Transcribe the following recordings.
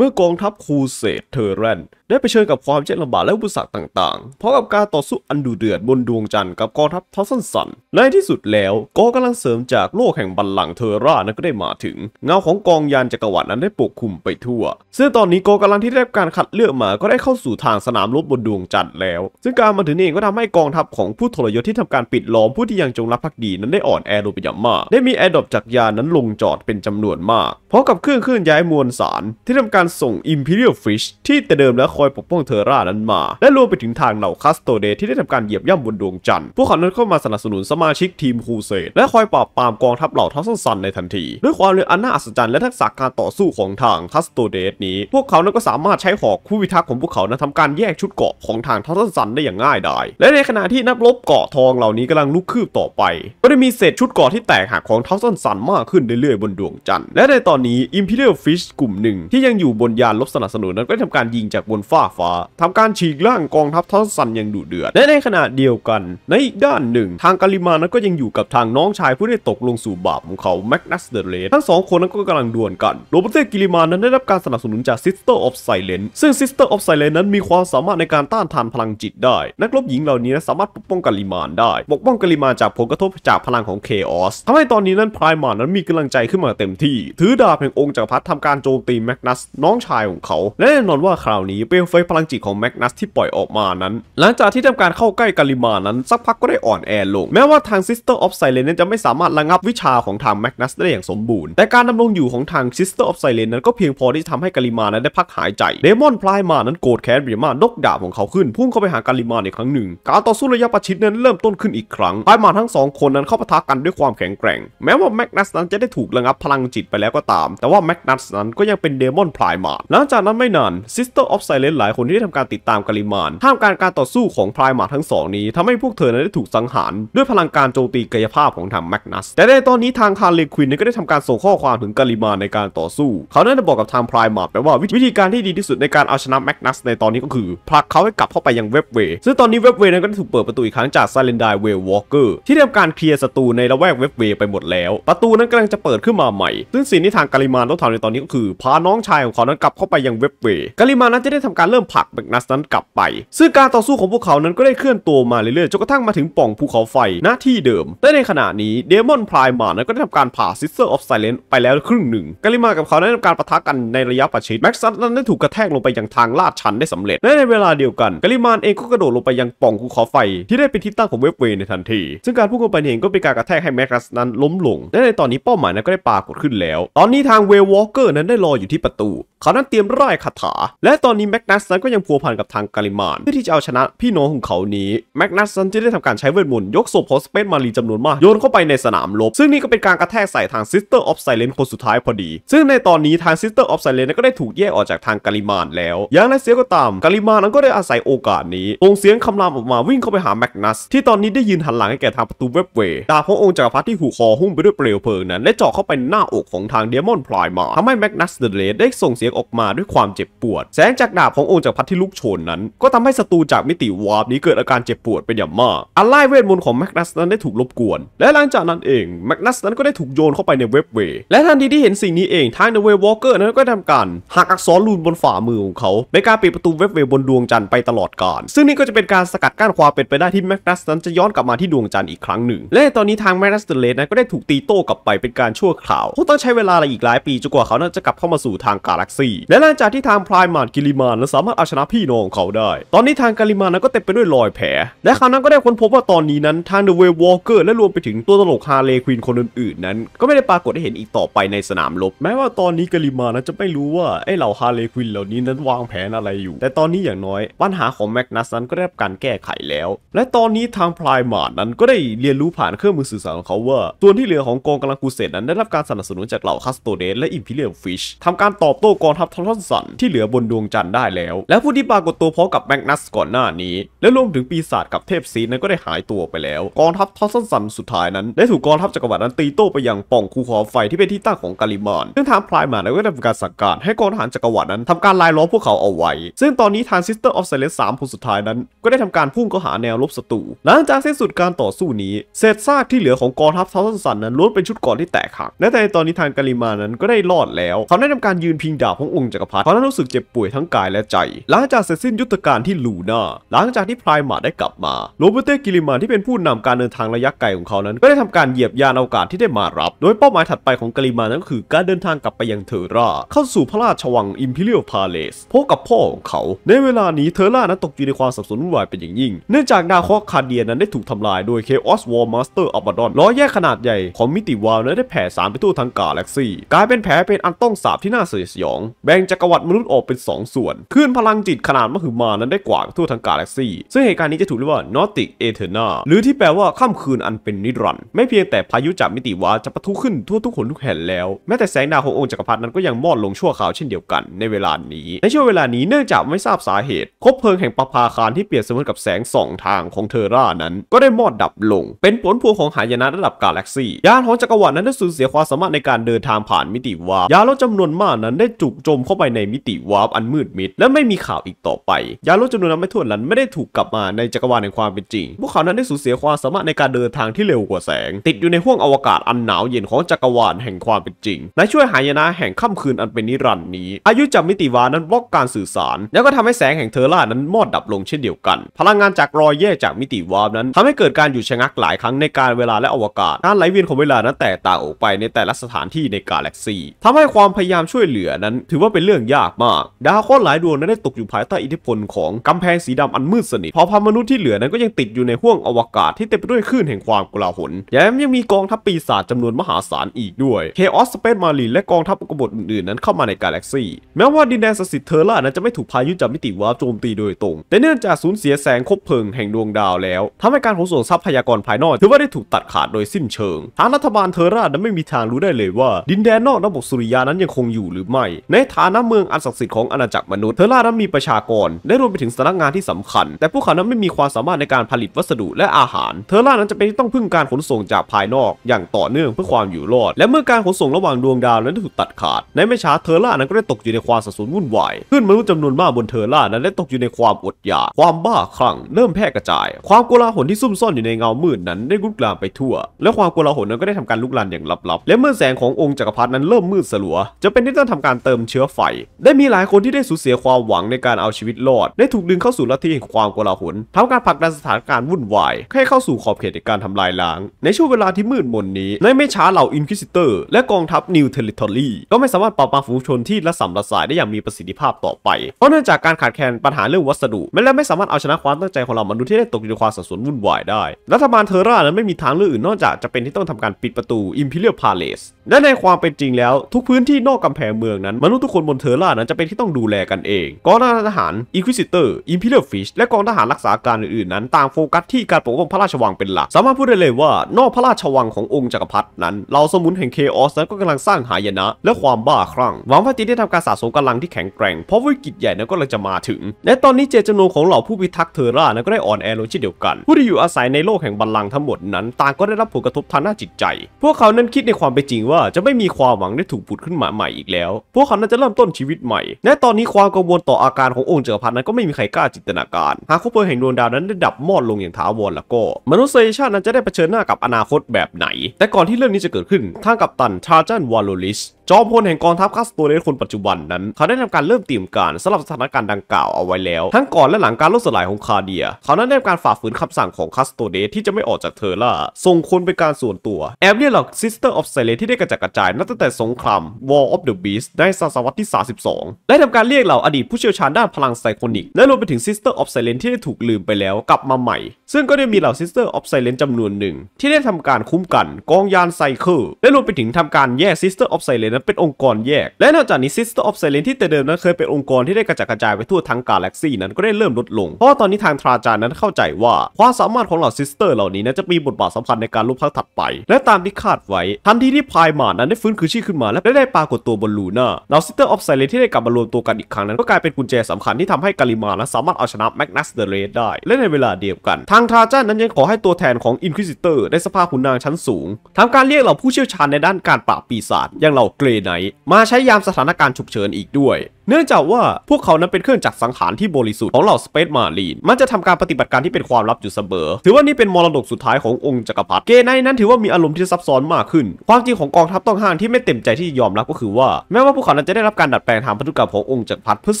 เมื่อกองทัพคูเสดเทอร์เรนได้ไปเชิญกับความเจ็บลำบากและอุปสรรคต่าง ๆ พร้อมกับการต่อสู้อันดุเดือดบนดวงจันทร์กับกองทัพทอสันสันในที่สุดแล้วกองกำลังเสริมจากโลกแห่งบัลลังก์เทอร่านั้นก็ได้มาถึง เงาของกองยานจักรวรรดินั้นได้ปกคลุมไปทั่วซึ่งตอนนี้กองกำลังที่ได้รับการคัดเลือกมา ก็ได้เข้าสู่ทางสนามรบบนดวงจันทร์แล้ว ซึ่งการมาถึงนี้ก็ทำให้กองทัพของผู้ทรยศที่ทำการปิดล้อมผู้ที่ยังจงรักภักดีนั้นได้อ่อนแอลงไปอย่างมาก ได้มีแอร์ดรอปจากยานนั้นลงจอดเป็นจำนวนมาก พร้อมกับเครื่องเคลื่อนย้ายมวลสารที่ทำการส่งอิมพีเรียลฟิชที่แต่เดิมแล้วคอยปกป้องเทอร่านั้นมา และรวมไปถึงทางเหล่าคาสโตเดที่ได้ทำการเหยียบย่ำบนดวงจันทร์พวกเขานั้นเข้ามาสนับสนุนสมาชิกทีมคูเซตและคอยปราบปรามกองทัพเหล่าทัสซัน ในทันที ด้วยความเรืวอันน่าอัศจรรย์และทักษะการต่อสู้ของทางคาสโตเดทนี้ พวกเขานั้นก็สามารถใช้หอกผู้วิทักษ์ของพวกเขานั้นทำการแยกชุดเกาะของทางทัสซันได้อย่างง่ายดายและในขณะที่นักรบเกาะทองเหล่านี้กำลังลุกคืบต่อไป ก็ได้มีเศษชุดเกาะที่แตกหักของทัสซัน มากขึ้นเรื่อยๆบนดวงจันทร์และในตอนนี้อิมพีเรียลฟิชกลุ่มหนึ่ง ที่ยังอยู่บนยานลบสนับสนุนนั้นก็ทำการยิงจากบนฟ้าฟ้าทำการฉีกล่างกองทัพทัสซันอย่างดุเดือดและในขณะเดียวกัน ในอีกด้านหนึ่ง ทางกาลิมานั้นก็ยังอยู่กับทางน้องชาย ผู้ได้ตกลงสู่บาปของเขาแม็กนัสเดเลนทั้งสองคนนั้นก็กำลังดวลกันโรเบิร์ตกิลิมานั้นได้รับการสนับสนุนจากซิสเตอร์ออฟไซเลนซึ่งซิสเตอร์ออฟไซเลนนั้นมีความสามารถในการต้านทานพลังจิตได้ นักรบหญิงเหล่านี้สามารถปกป้องกาลิมานได้ปกป้องกาลิมานจากผลกระทบจากพลังของเคออสทำให้ตอนนี้นั้นพรายมานั้นมีกำลังใจขึ้นมาเต็มที่ ถือดาบแห่งองค์จักรพรรดิทำการโจมตีแมกนัสน้องชายของเขาและแน่นอนว่าคราวนี้เปลเฟยพลังจิตของแมกนัสที่ปล่อยออกมานั้น หลังจากที่ทำการเข้าใกล้กาลิมานั้น สักพักก็ได้อ่อนแอลง แม้ว่าทางซิสเตอร์ออฟไซเลนนั้นจะไม่สามารถระงับวิชาของทางแมกนัสได้อย่างสมบูรณ์ แต่การดำรงอยู่ของทางซิสเตอร์ออฟไซเลนนั้นก็เพียงพอที่จะทำให้กาลิมานั้นได้พักหายใจ เดมอนพลายมานั้นโกรธแค้นบีมานกดาบของเขาขึ้นพุ่งเข้าไปหากาลิมาในครั้งหนึ่งการต่อสู้ระยะประชิดนั้นเริ่มต้นขึ้นอีกครั้งพลายมาทั้งสองคนนั้นเข้าปะทะกันด้วยความแข็งแกร่งแม้ว่าแมกนัสนั้นจะได้ถูกระงับพลังจิตไปแล้วก็ตาม แต่ว่าแมกนัสนั้นก็ยังเป็นเดมอนพลายมาหลังจากนั้นไม่นานซิสเตอร์ออฟไซเลนหลายคนที่ได้ทำการติดตามกาลิมานท่ามกลางการต่อสู้ของพรายมาทั้งสองนี้ ทำให้พวกเธอนั้นได้ถูกสังหาร ด้วยพลังการโจมตีกายภาพของทางแมกนัส แต่ในตอนนี้ทางคาร์เลควินก็ได้ทำการส่งข้อความถึงกาลิมานในการต่อสู้เขาได้บอกกับทางพรายมาไปว่าวิธีการที่ดีที่สุดในการเอาชนะแมกนัสในตอนนี้ก็คือผลักเขาให้กลับเข้าไปยังเว็บเวย์ซึ่งตอนนี้เว็บเวย์นั้นก็ได้ถูกเปิดประตูอีกครั้งจากซาเลนไดเวลวอล์กเกอร์ที่ทำการเคลียร์ศัตรูในละแวกเว็บเวย์ไปหมดแล้ว ประตูนั้นกำลังจะเปิดขึ้นมาใหม่ซึ่งสิ่งที่ทางกาลิมานต้องทำในตอนนี้ก็คือ พาน้องชายของเขานั้นกลับเข้าไปยังเว็บเวย์กาลิมานนั้นจะได้ทำการเริ่มผลักแมกนัสนั้นกลับไป ซึ่งการต่อสู้ของพวกเขานั้นก็ได้เคลื่อนตัวมาเรื่อยๆ จนกระทั่งมาถึงป่องภูเขาไฟหน้าที่เดิม แต่ในขณะนี้เดมอนพรายมานั้นก็ได้ทำการผ่าซิสเตอร์ออฟไซเลนไปแล้วครึ่งหนึ่ง กาลิมากับเขาได้ทำการประทะกันในระยะประชิดแม็กซัสนั้นได้ถูกกระแทกลงไปยังทางลาดชันได้สำเร็จและในเวลาเดียวกันกาลิมานเองก็กระโดดลงไปยังป่องภูเขาไฟที่ได้เป็นที่ตั้งของเวฟเวย์ในทันที ซึ่งการพุ่งลงไปเองก็เป็นการกระแทกให้แม็กซัสนั้นล้มลง และในตอนนี้เป้าหมายนั้นก็ได้ปรากฏขึ้นแล้ว ตอนนี้ทางเวลวอลเกอร์นั้นได้รออยู่ที่ประตูเขานั้นเตรียมร่ายคาถา และตอนนี้แม็กนัสนั้นก็ยังพัวพันกับทางกาลิมานเพื่อที่จะเอาชนะพี่น้องของเขานี้แมกนัสนั้นจะได้ทำการใช้เวทมนต์ยกศพของสเปนมารีจำนวนมากโยนเข้าไปในสนามลบ ซึ่งนี่ก็เป็นการกระแทกใส่ทางซิสเตอร์ออฟไซเลนคนสุดท้ายพอดี ซึ่งในตอนนี้ทางซิสเตอร์ออฟไซเลนก็ได้ถูกแยกออกจากทางกาลิมานแล้ว อย่างไรเสียก็ตามกาลิมานนั้นก็ได้อาศัยโอกาสนี้องเสียงคำรามออกมาวิ่งเข้าไปหาแมกนัสที่ตอนนี้ได้ยืนหันหลังให้แก่ทางประตูเว็บเวย์ดาบขององค์จักรพรรดิที่หูคอหุ้มไปด้วยเปลวเพลิงนั้นได้เจาะเข้าไปหน้าอกของทางเดมอนพลายมาทำให้แมกนัสเดเลได้ส่งเสียงออกมาด้วยความเจ็บปวด แสงจากดาบขององค์จักรพรรดิที่ลุกโชนนั้น ก็ทำให้ศัตรูจากมิติวาร์ปนี้เกิดอาการเจ็บปวดเป็นอย่างมากอันไล่เวทมนต์ของแมกนัสนั้นได้ถูกลบกวน และหลังจากนั้นเองแมกนัสนั้นก็ได้ถูกโยนเข้าไปในเว็บเวและทันทีที่เห็นสิ่งนี้เองทางเดเววอลเกอร์นั้นก็ทำการหักอักษรลูนบนฝ่ามือของเขาในการปิดประตูเว็บเวบนดวงจันทร์ไปตลอดกาลซึ่งนี่ก็จะเป็นการสกัดกั้นความเป็นไปได้ที่แมกนัสนั้นจะย้อนกลับมาที่ดวงจันทร์อีกครั้งหนึ่ง และตอนนี้ทางแมกนัสเดเลสนั้นก็ได้ถูกตีโต้กลับไปเป็นการชั่วคราวเขาต้องใช้เวลาอีกหลายปีจนกว่าเขานั้นจะกลับเข้ามาสู่ทางกาแล็กซีและหลังจากที่ทางพรายมาร์กิลิมานั้นสามารถเอาชนะพี่น้องเขาได้ ตอนนี้ทางการิมานั้นก็เต็มไปด้วยรอยแผล และครานั้นก็ได้ค้นพบว่าตอนนี้นั้นทางเดอะเวย์วอลเกอร์และรวมไปถึงตัวตลกฮาเลควินคนอื่นๆ นั้นก็ไม่ได้ปรากฏให้เห็นอีกต่อไปในสนามรบ แม้ว่าตอนนี้การิมานั้นจะไม่รู้ว่าไอ้เหล่าฮาเลควินเหล่านี้นั้นวางแผนอะไรอยู่ แต่ตอนนี้อย่างน้อยปัญหาของแม็กนัสนั้นก็ได้รับการแก้ไขแล้ว และตอนนี้ทางพลายมารดนั้นก็ได้เรียนรู้ผ่านเครื่องมือสื่อสารของเขาว่าส่วนที่เหลือของกองกำลังกูเซตนั้นได้รับการสนับสนุนจากเหล่าคาสโตเดสและอิมพีเรียลฟิชทำการตอบโต้กองทัพทอร์นสันที่เหลือบนดวงจันทร์ได้แล้วและผู้ที่ปรากฏตัวพร้อมกับแมกนัสก่อนหน้านี้ และรวมถึงปีศาจกับเทพซีนั้นก็ได้หายตัวไปแล้ว กองทัพทอสซันัมสุดท้ายนั้น ได้ถูกกองทัพจักรวรรดินั้นตีโต้ไปยังป่องคูขอไฟที่เป็นที่ตั้งของกาลิมานซึ่งทางพลายมาแล้วก็ได้ทำการสั่งการให้กองทหารจักรวรรดินั้นทำการลายล้อมพวกเขาเอาไว้ ซึ่งตอนนี้ทางซิสเตอร์ออฟเซเลสสามคนสุดท้ายนั้น ก็ได้ทำการพุ่งเข้าหาแนวรบศัตรูหลังจากสิ้นสุดการต่อสู้นี้เศษซากที่เหลือของกองทัพทอสซันันนั้นล้วนเป็นชุดกองที่แตกหักและแต่ตอนนี้ทางกาลิมานั้นก็ได้รอดแล้วเขาได้ทำการยืนพิงดาบขององค์จักรพรรดิเขาได้รู้สึกเจ็บป่วยทั้งกายและและใจ หลังจากเสร็จสิ้นยุทธการที่ลูน่า หลังจากที่พลายหมาได้กลับมา โรเบรเต้กิลิมานที่เป็นผู้นำการเดินทางระยะไกลของเขานั้น ก็ได้ทำการเหยียบยานอวกาศที่ได้มารับ โดยเป้าหมายถัดไปของกิลิมานนั้นก็คือการเดินทางกลับไปยังเทอร่า เข้าสู่พระราชวังอิมพีเรียลพาเลสพบกับพ่อของเขา ในเวลานี้เทอร่านั้นตกอยู่ในความสับสนวุ่นวายเป็นอย่างยิ่ง เนื่องจากดาวเคราะห์คาเดียนั้นได้ถูกทำลายโดยเคออสวอลมาสเตอร์อัปาดอนล้อแยกขนาดใหญ่ของมิติวาลนั้นได้แผ่สารไปทั่วทั้งกาแล็กซี่กลายเป็นแผลเป็นอันต้องสาบที่น่าเสียสยองแบ่งจักรวรรดิมนุษย์ออกเป็น2ส่วนคลื่นพลังจิตขนาดมหึมานั้นได้กว่าทั่วทั้งกาแล็กซี่ซึ่งเหตุการณ์นี้จะถูกเรียกว่านอติกเอเทอร์นาหรือที่แปลว่าค่ำคืนอันเป็นนิรันดร์ไม่เพียงแต่พายุจากมิติวาจะปะทุขึ้นทั่วทุกคนทุกแห่งแล้ว แม้แต่แสงดาวขององค์จักรพรรดินั้นก็ยังมอดลงชั่วคราวเช่นเดียวกันในเวลานี้ในช่วงเวลานี้เนื่องจากไม่ทราบสาเหตุคบเพลิงแห่งปภาคารที่เปรียบเสมือนกับแสงส่องทางของเทอร่านั้น ก็ได้มอดดับลง เป็นผลพวงของหายนะระดับกาแล็กซี่ยานของจักรวรรดินั้นได้สูญเสียความสามารถในการเดินทางผ่านมิติวาร์ยาลดจำนวนมากนั้นได้จุกจมเข้าไปในมิติวาร์ปอันมืดมิดและไม่มีข่าวอีกต่อไป ยาลดจำนวนนันไม่ถ้วนนั้นไม่ได้ถูกกลับมาในจักรวาลแห่งความเป็นจริง พวกเขานั้นได้สูญเสียความสามารถในการเดินทางที่เร็วกว่าแสง ติดอยู่ในห้วงอวกาศอันหนาวเย็นของจักรวาลแห่งความเป็นจริงและช่วยหายนะแห่งค่ำคืนอันเป็นนิรันดร์นี้ อายุจัมิติวานั้นบล็อกการสื่อสาร แล้วก็ทำให้แสงแห่งเทอร่านั้นมอดดับลงเช่นเดียวกัน พลังงานจากรอยแยกจากมิติวานั้นทำให้เกิดการหยุดชะงักหลายครั้งในการเวลาและอวกาศการไหลเวียนของเวลานั้นแตกต่างออกไปในแต่ละสถานที่ในกาแล็กซีทำให้ความพยายามช่วยเหลือนั้นถือว่าเป็นเรื่องยากมากดาวโครหลายดวงนั้นได้ตกอยู่ภายใต้อิทธิพลของกำแพงสีดำอันมืดสนิท พอพามนุษย์ที่เหลือนั้นก็ยังติดอยู่ในห้วงอวกาศที่เต็มไปด้วยคลื่นแห่งความกลาหลแถมยังมีกองทัพปีศาจจำนวนมหาศาลอีกด้วย เคออสสเปซมารีและกองทัพกบฏอื่นๆนั้นเข้ามาในกาแล็กซี แม้ว่าดินแดนสสิทธิ์เทอร์่านั้นจะไม่ถูกพายุจากมิติวาร์ปโจมตีโดยตรง แต่เนื่องจากสูญเสียแสงคบเพลิงแห่งดวงดาวแล้ว ทำให้การขนส่งทรัพยากรภายนอกถือว่าได้ถูกตัดขาดโดยสิ้นเชิงทางรัฐบาลเทอร่านั้นไม่มีทางรู้ได้เลยว่า ดินแดนนอกระบบสุริยานั้นยังคงอยู่หรือไม่ ในฐานะเมืองอันศักดิ์สิทธิ์ของอาณาจักรมนุษเทอร่านั้นมีประชากรและรวมไปถึงสำนักงานที่สำคัญ แต่พวกเขานั้นไม่มีความสามารถในการผลิตวัสดุและอาหารเทอร่านั้นจะเป็นที่ต้องพึ่งการขนส่งจากภายนอก อย่างต่อเนื่องเพื่อความอยู่รอดและเมื่อการขนส่งระหว่างดวงดาวนั้นถูกตัดขาด ในไม่ช้าเทอร่านั้นก็ได้ตกอยู่ในความสับสนวุ่นวายขึ้นมนุษย์จำนวนมากบนเทอร่านั้นได้ตกอยู่ในความอดอยากความบ้าคลั่ง เริ่มแพร่กระจาย ความโกลาหลที่ซุ่มซ่อนอยู่ในเงามืดนั้น ได้ลุกลามไปทั่ว และความโกลาหลนั้นก็ได้ทำการลุกลามอย่างลับๆ และเมื่อแสงขององค์จักรพรรดินั้นเริ่มมืดสลัวจะเป็นที่ต้องทำการเติมเชื้อไฟ ได้มีหลายคนที่ได้สูญเสียความหวังในการเอาชีวิตรอด ได้ถูกดึงเข้าสู่ลัทธิแห่งความกลาหลทำการผลักดันสถานการณ์วุ่นวายให้เข้าสู่ขอบเขตในการทำลายล้าง ในช่วงเวลาที่มืดมนนี้ในไม่ช้าเหล่าอินควิสิเตอร์และกองทัพนิวเทลิทอรี่ก็ไม่สามารถปราบปรามฝูงชนที่ละสัมละสายได้อย่างมีประสิทธิภาพต่อไป เพราะเนื่องจากการขาดแคลนปัญหาเรื่องวัสดุและไม่สามารถเอาชนะความตั้งใจของเรามนุษย์ที่ได้ตกอยู่ในความสับสนวุ่นวายได้ รัฐบาลเทอร่านั้นไม่มีทางเลือกอื่นนอกจากจะเป็นที่ต้องทำการปิดประตูอิมพีเรียลพาเลสและในความเป็นจริงแล้วทุกพื้นที่นอกกำแพงเมืองนั้น มนุษย์ทุกคนบนเทอร่านั้นจะเป็นที่ต้องดูแลกันเองกองทหารอินควิซิเตอร์อิมพีเรียลฟิชและกองทหารรักษาการอื่นๆนั้น ต่างโฟกัสที่การปกป้องพระราชวังเป็นหลัก สามารถพูดได้เลยว่า นอกพระราชวังขององค์จักรพรรดินั้น เราสมุนแห่งเคออสนั้นก็กำลังสร้างหายนะ และความบ้าคลั่งหวังว่าจีได้ทำการสะสมกำลังที่แข็งแกร่งเพราะวิกฤตใหญ่นั้นก็กำลังจะมาถึงและตอนนี้เจตจำนงของเหล่าผู้พิทักษ์เทอร่านั้นก็ได้อ่อนแอลงเช่นเดียวกัน ผู้ที่อยู่อาศัยในโลกแห่งบัลลังก์ทั้งหมดนั้นต่างก็ได้รับผลกระทบทางด้านจิตใจ พวกเขานั้นคิดในความเป็นจริงว่าจะไม่มีความหวังได้ถูกผุดขึ้นมาใหม่อีกแล้ว พวกเขานั้นจะเริ่มต้นชีวิตใหม่และตอนนี้ความังวลต่ออาการขององค์เจรพันนั้นก็ไม่มีใครกล้าจินตนาการ หากคู่เพิงแห่งดวงดาวนั้นได้ดับมอดลงอย่างถาวรแล้วก็ มนุษยชาตินั้นจะได้เผชิญหน้ากับอนาคตแบบไหน แต่ก่อนที่เรื่องนี้จะเกิดขึ้นทางกัปตันชาจันวอโลลิสจอมพลแห่งกองทัพคาสตตเรนคนปัจจุบันนั้น เขาได้ทำการเริ่มเตรียมการ สำหรับสถานการณ์ดังกล่าวเอาไว้แล้วทั้งก่อนและหลังการล่มสลายของคาเดีย เขานั้นได้ทำการฝ่าฝืนคำสั่งของคาสัวเรสที่จะไม่ออกจากเทอร่าส่งคนไปการส่วนตัว แอบเรียกหลักซิสเตอร์ออฟไซเลที่ได้กระจัดกระจาย นับตั้งแต่สงคราม War of the Beast ในศตวรรษที่32ได้ทำการเรียกเหล่าอดีตผู้เชี่ยวชาญด้านพลังไซคคนิกและรวมไปถึง Sister of Silence ที่ได้ถูกลืมไปแล้วกลับมาใหม่ ซึ่งก็ได้มีเหล่า Sister of Silence จำนวนหนึ่งที่ได้ทำการคุ้มกันกองยานไซเคิลและรวมไปถึงทำการแยก Sister of Silence นั้นเป็นองค์กรแยก และนอกจากนี้ Sister of Silence ที่แต่เดิมนั้นเคยเป็นองค์กรที่ได้กระจัดกระจายไปทั่วทั้งกาแล็กซีนั้นก็ได้เริ่มลดลงเพราะตอนนี้ทางทราจานนั้นเข้าใจว่าความสามารถของเหล่าซิสเตอร์เหล่านี้นั้นจะมีบทบาทสำคัญในการลุกพักถัดไปและตามที่คาดไว้ทันทีที่พายมานั้นได้ฟื้นคืนชีพขึ้นมา และได้ปรากฏตัวบนลูน่าเหล่าซิสเตอร์ออฟไซเลนที่ได้กลับมารวมตัวกันอีกครั้งนั้นก็กลายเป็นกุญแจสำคัญที่ทำให้กาลิมานะสามารถเอาชนะแมกนัสเดเรสได้และในเวลาเดียวกัน ทางทราจันนั้นยังขอให้ตัวแทนของอินควิซิเตอร์ได้สภาขุนนางชั้นสูง ทำการเรียกเหล่าผู้เชี่ยวชาญในด้านการปราบปีศาจอย่างเหล่าเกรไนมาใช้ยามสถานการณ์ฉุกเฉินอีกด้วยเนื่องจากว่าพวกเขานั้นเป็นเครื่องจักรสังหารที่บริสุทธิ์ของเหล่าสเปซมารีน มันจะทำการปฏิบัติการที่เป็นความลับอยู่เสมอถือว่านี่เป็นมรดกสุดท้ายขององค์จักรพรรดิ เกนไนนั้นถือว่ามีอารมณ์ที่ซับซ้อนมากขึ้น ความจริงของกองทัพต้องห้างที่ไม่เต็มใจที่ยอมรับก็คือว่า แม้ว่าพวกเขานั้นจะได้รับการดัดแปลงทางพันธุกรรมขององค์จักรพรรดิเพื่อ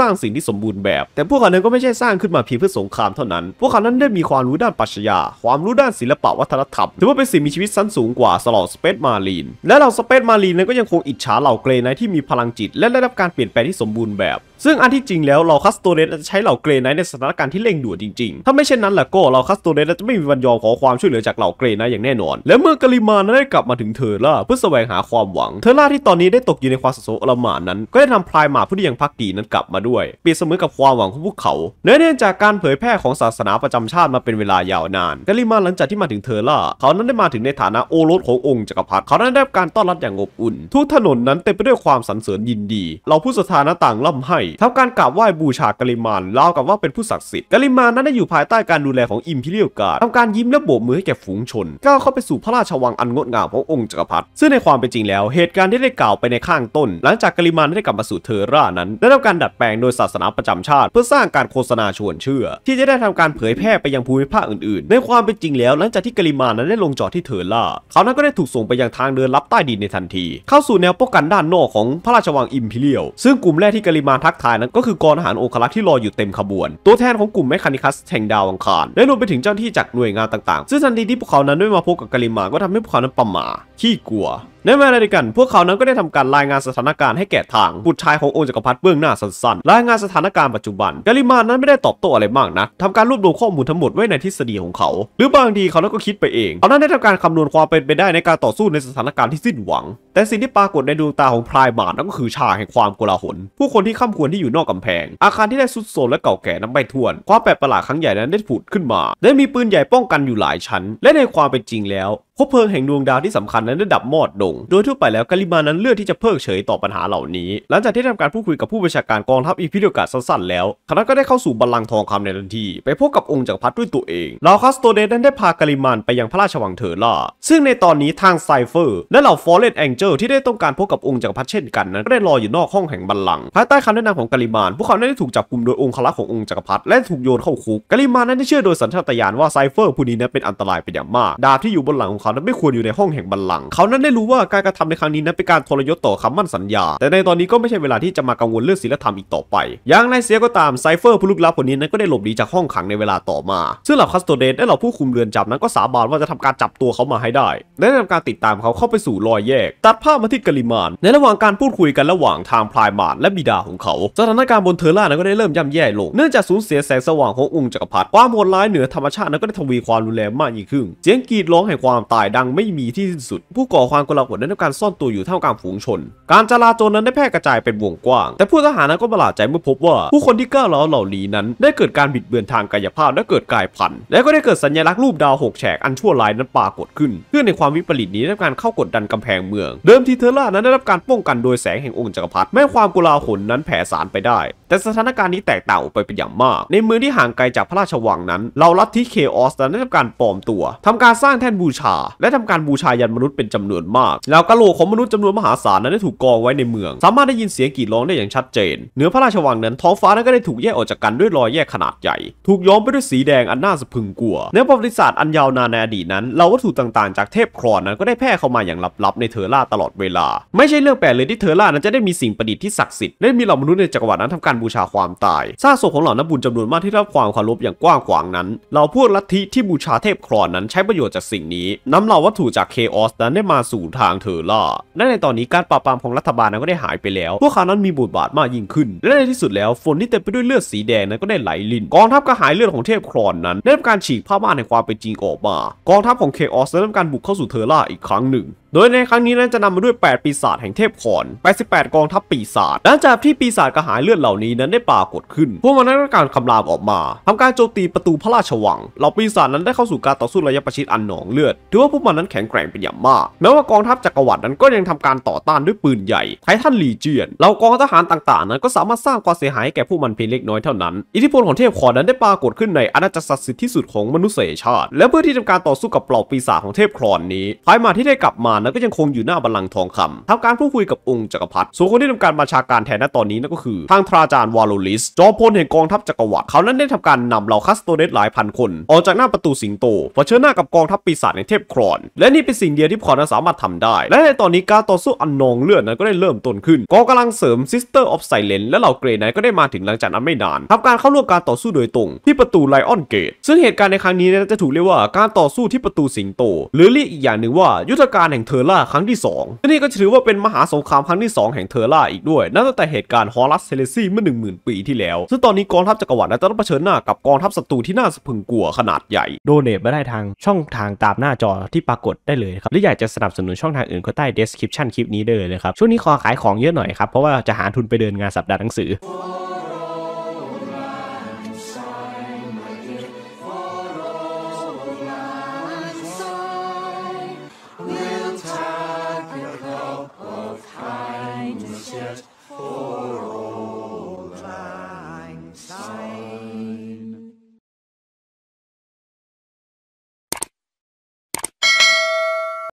สร้างสิ่งที่สมบูรณ์แบบ แต่ พวกเขานั้นก็ไม่ใช่สร้างขึ้นมาเพียงเพื่อสงครามเท่านั้น พวกเขานั้นได้มีความรู้ด้านปรัชญา ความรู้ด้านศิลปวัฒนธรรมถือว่าเป็นสิ่งมีชีวิตสั้นสูงกว่าสลอสเปซมาลีนและเหล่าสเปซมาลีนนั้นก็ยังคงอิจฉาเหล่าเกรไนที่มีพลังจิต และได้รับการเปลี่ยนแปลงที่สมบูรณ์แบบซึ่งอันที่จริงแล้วเราคัสโตเรสจะใช้เหล่าเกรไนในสถานการณ์ที่เร่งด่วนจริงๆ ถ้าไม่เช่นนั้นล่ะก็เราคัสโตเรสจะไม่มีวันยอมขอความช่วยเหลือจากเหล่าเกรไนอย่างแน่นอน และเมื่อกาลิมานได้กลับมาถึงเธอร่าเพื่อแสวงหาความหวังเธอร่าที่ตอนนี้ได้ตกอยู่ในความสับสนอลหม่านนั้น ก็ได้นำพลายหมาผู้ที่ยังพักดีนั้นกลับมาด้วยเปรียบเสมือนกับความหวังของพวกเขาเนื่องจากการเผยแพร่ของศาสนาประจำชาติมาเป็นเวลายาวนานกาลิมาหลังจากที่มาถึงเธอร่า เขานั้นได้มาถึงในฐานะโอรสขององค์จักรพรรดิเขานั้นได้รับการต้อนรับอย่างอบอุ่น ทุกถนนนั้นเต็มไปด้วยความสรรเสริญยินดี เราผู้ศรัทธาต่างล่าให้ทำการกราบไหว้บูชากาลิมานเล่ากับว่าเป็นผู้ศักดิ์สิทธิ์กาลิมานนั้นได้อยู่ภายใต้การดูแลของอิมพีเรียลการ์ดทำการยิ้มและโบกมือให้แก่ฝูงชนก้าวเข้าไปสู่พระราชวังอันงดงามขององค์จักรพรรดิซึ่งในความเป็นจริงแล้วเหตุการณ์ที่ได้กล่าวไปในข้างต้น หลังจากกาลิมานได้กลับมาสู่เทอร่านั้น ได้ทำการดัดแปลงโดยศาสนาประจำชาติ เพื่อสร้างการโฆษณาชวนเชื่อ ที่จะได้ทำการเผยแพร่ไปยังภูมิภาคอื่นๆ ในความเป็นจริงแล้วหลังจากที่กาลิมานั้นได้ลงจอดที่เทอร่า เขานั้นก็ได้ถูกส่งไปยังทางเดินลับใต้ดินในทันที เข้าสู่แนวป้องกันด้านนอกของพระราชวังอิมพีเรียลซึ่งกลุ่มแรกที่การิมาณทักทายนั้นก็คือกองทหารองครักษ์ที่รออยู่เต็มขบวน ตัวแทนของกลุ่มแมคคานิคัสแห่งดาวอังคารและรวมไปถึงเจ้าที่จากหน่วยงานต่างๆ ซึ่งทันทีที่พวกเขานั้นได้มาพบกับกาลิมาก็ทำให้พวกเขานั้นประหม่าขี้กลัวในเวลาเดียวกัน พวกเขานั้นก็ได้ทำการรายงานสถานการณ์ให้แก่ทางบุตรชายขององค์จักรพรรดิเบื้องหน้าสั้นๆ รายงานสถานการณ์ปัจจุบันกาลิมานั้นไม่ได้ตอบโต้อะไรมากนะทำการรวบรวมข้อมูลทั้งหมดไว้ในทฤษฎีของเขา หรือบางทีเขาก็คิดไปเองเขานั้นได้ทำการคำนวณความเป็นไปได้ในการต่อสู้ในสถานการณ์ที่สิ้นหวัง แต่สิ่งที่ปรากฏในดวงตาของพรายบานนั่นก็คือชาแห่งความโกลาหล ผู้คนที่ข้ามควรที่อยู่นอกกำแพง อาคารที่ได้สุดโทรมและเก่าแก่น้ำไม่ถ้วน ความแปลกประหลาดครั้งใหญ่นั้นได้ผุดขึ้นมา ได้มีปืนใหญ่ป้องกันอยู่หลายชั้น และในความเป็นจริงแล้วคบเพลิงแห่งดวงดาวที่สำคัญนั้นได้ดับมอดลงโดยทั่วไปแล้วกาลิมานั้นเลือกที่จะเพิกเฉยต่อปัญหาเหล่านี้ หลังจากที่ทำการพูดคุยกับผู้บัญชาการกองทัพอีพิเดกาสั้นแล้ว คณะก็ได้เข้าสู่บัลลังก์ทองคำในทันทีไปพบกับองค์จักรพรรดิด้วยตัวเองลาคัสโตเดนั้นได้พากาลิมานไปยังพระราชวังเทอร์ล่า ซึ่งในตอนนี้ทางไซเฟอร์และเหล่าฟอร์เรนแองเจิลที่ได้ต้องการพบกับองค์จักรพรรดิเช่นกันนั้นก็ได้รออยู่นอกห้องแห่งบัลลังก์ภายใต้คำแนะนำของกาลิมาน พวกเขาได้ถูกจับกลุ่มโดยองค์คละขององค์จักรพรรดิและถูกโยนเข้าคุกกาลิมานนั้นได้เชื่อโดยสัญชาตญาณว่าไซเฟอร์ผู้นี้นั้นเป็นอันตรายเป็นอย่างมากดาบที่อยู่บนหลังของขานั้นไม่ควรอยู่ในห้องแห่งบัลลังก์เขานั้นได้รู้ว่า การกระทำในครั้งนี้ นั้นเป็นการทรยศต่อคำมั่นสัญญา แต่ในตอนนี้ก็ไม่ใช่เวลาที่จะมากังวลเรื่องศีลธรรมอีกต่อไป อย่างไรเสียก็ตามไซเฟอร์ผู้ลึกลับคนนี้ นั้นก็ได้หลบหนีจากห้องขังในเวลาต่อมา ซึ่งเหล่าคัสโตเดนและเหล่าผู้คุมเรือนจำนั้นก็สาบานว่าจะทำการจับตัวเขามาให้ได้และทำการติดตามเขาเข้าไปสู่รอยแยก ตัดภาพมาที่กาลิมาน ในระหว่างการพูดคุยกันระหว่างทางพลายมานและบิดาของเขาสถานการณ์บนเทอร่านั้นก็ได้เริ่มย่ำแย่ลงเนื่องจากสูญเสียแสงสว่างขององค์จักรพรรดิความโหดร้ายเหนือธรรมชาตินั้นก็ได้ทวีความรุนแรงมากยิ่งขึ้นเสียงกรีดร้องแห่งความตายดังไม่มีที่สิ้นสุด ผู้ก่อความกลาหลได้ทำการซ่อนตัวอยู่ท่ามกลางฝูงชน การจราจรนั้นได้แพร่กระจายเป็นวงกว้าง แต่ผู้ทหารนั้นก็ประหลาดใจเมื่อพบว่า ผู้คนที่ก้าวเล้าเหล่านี้นั้นได้เกิดการบิดเบือนทางกายภาพและเกิดกายพันธุ์และก็ได้เกิดสัญลักษณ์รูปดาวหกแฉกอันชั่วร้ายนั้นปรากฏขึ้นเพื่อในความวิปริตนี้ได้การเข้ากดดันกำแพงเมือง เดิมทีเทอร่านั้นได้รับการป้องกันโดยแสงแห่งองค์จักรพรรดิ แม้ความกลาหลนั้นแผ่สารไปได้ แต่สถานการณ์นี้แตกต่างไปเป็นอย่างมาก ในเมืองที่ห่างไกลจากพระราชวังนั้นเราลัทธิเคออสนั้นได้ทำการปลอมตัว ทำการสร้างแท่นบูชาและทำการบูชายันมนุษย์เป็นจำนวนมาก แล้วกะโหลกของมนุษย์จำนวนมหาศาลนั้นได้ถูกกองไว้ในเมือง สามารถได้ยินเสียงกรีดร้องได้อย่างชัดเจนเหนือพระราชวังนั้นท้องฟ้านั้นก็ได้ถูกแยกออกจากกันด้วยรอยแยกขนาดใหญ่ ถูกย้อมไปด้วยสีแดงอันน่าสะพึงกลัว ในประวัติศาสตร์อันยาวนานในอดีตนั้นเราวัตถุต่างๆจากเทพครอนนั้นก็ได้แพร่เข้ามาอย่างลับๆในเทอร่าตลอดเวลา ไม่ใช่เรื่องแปลกเลยที่เทอร่านั้นจะได้มีสิ่งประดิษฐ์ที่ศักดิ์สิทธิ์ และมีเหล่ามนุษย์ในจักรวรรดินั้นทำการบูชาความตายซากศพของเหล่านักบุญจำนวนมากที่รับความเคารพอย่างกว้างขวางนั้นเราพวกลัทธิที่บูชาเทพครอนนั้นใช้ประโยชน์จากสิ่งนี้นนำเหล่าวัตถุจากเคออสนั้นได้มาสู่ทางเทอร่า และในตอนนี้การปราบปรามของรัฐบาลนั้นก็ได้หายไปแล้ว พวกเขานั้นมีบทบาทมากยิ่งขึ้น และในที่สุดแล้วฝนที่เต็มไปด้วยเลือดสีแดง นั้นก็ได้ไหลลิน กองทัพกระหายเลือดของเทพครอนนั้นได้ทำการฉีกผ้าม่านแห่งความเป็นจริงออกมา กองทัพของเคออสได้ัำการบุกเข้าสู่เทอร่าอีกครั้งหนึ่งโดยในครั้งนี้นั้นจะนำมาด้วย 8 ปีศาจแห่งเทพขอน88 กองทัพปีศาจ หลังจากที่ปีศาจกระหายเลือดเหล่านี้นั้นได้ปรากฏขึ้น พวกมันนั้นก็การคำรามออกมา ทำการโจมตีประตูพระราชวัง เหล่าปีศาจนั้นได้เข้าสู่การต่อสู้ระยะประชิดอันหนองเลือด ถือว่าพวกมันนั้นแข็งแกร่งเป็นอย่างมาก แม้ว่ากองทัพจักรวรรดินั้นก็ยังทำการต่อต้านด้วยปืนใหญ่ไททันลีเจียน เหล่ากองทหารต่างๆ นั้นก็สามารถสร้างความเสียหายแก่พวกมันเพียงเล็กน้อยเท่านั้น อิทธิพลของเทพขอนนั้นได้ปรากฏขึ้นในอาณาจักรศักดิ์สิทธิ์ที่สุดของมนุษยชาติและเพื่อที่ทำการต่อสู้กับเหล่าปีศาจของเทพขอนนี้ภายมาที่ได้กลับมานั้นก็ยังคงอยู่หน้าบัลลังก์ทองคำทำการพูดคุยกับองค์จักรพรรดิ ส่วนคนที่ทำการบัญชาการแทนณตอนนี้นั่นก็คือ ทางทราจารย์วาโลลิส จอมพลแห่งกองทัพจักรวรรดิ เขานั้นได้ทำการนำเหล่าคัสโตเดสหลายพันคน ออกจากหน้าประตูสิงโตเผชิญหน้ากับกองทัพปีศาจในเทพครอน และนี่เป็นสิ่งเดียวที่พอนสามารถทำได้ และในตอนนี้การต่อสู้อันนองเลือดนั้นก็ได้เริ่มต้นขึ้น กองกำลังเสริมซิสเตอร์ออฟไซเลนและเหล่าเกรนันก็ได้มาถึงหลังจากนั้นไม่นานทำการเข้าร่วมการต่อสู้โดยตรง ที่ประตูไลออนเกตซึ่งเหตุการณ์ในครั้งนี้จะถูกเรียกว่าการต่อสู้ที่ประตูสิงโต หรือเรียกอีกอย่างหนึ่งว่า ยุทธการแห่งเทเทอร่า ครั้งที่2และนี่ก็ถือว่าเป็นมหาสงครามครั้งที่ 2 แห่งเทอร่าอีกด้วย นับตั้งแต่เหตุการณ์ฮอรัสเซเลซีเมื่อ10,000 ปีที่แล้ว ซึ่งตอนนี้กองทัพจักรวรรดิจะต้องเผชิญหน้ากับกองทัพศัตรูที่น่าสะพึงกลัวขนาดใหญ่ โดเนทมาได้ทางช่องทางตามหน้าจอที่ปรากฏได้เลยครับ หรืออยากจะสนับสนุนช่องทางอื่นก็ใต้ description คลิปนี้เลยเลยครับ ช่วงนี้ขอขายของเยอะหน่อยครับ เพราะว่าจะหาทุนไปเดินงานสัปดาห์หนังสือ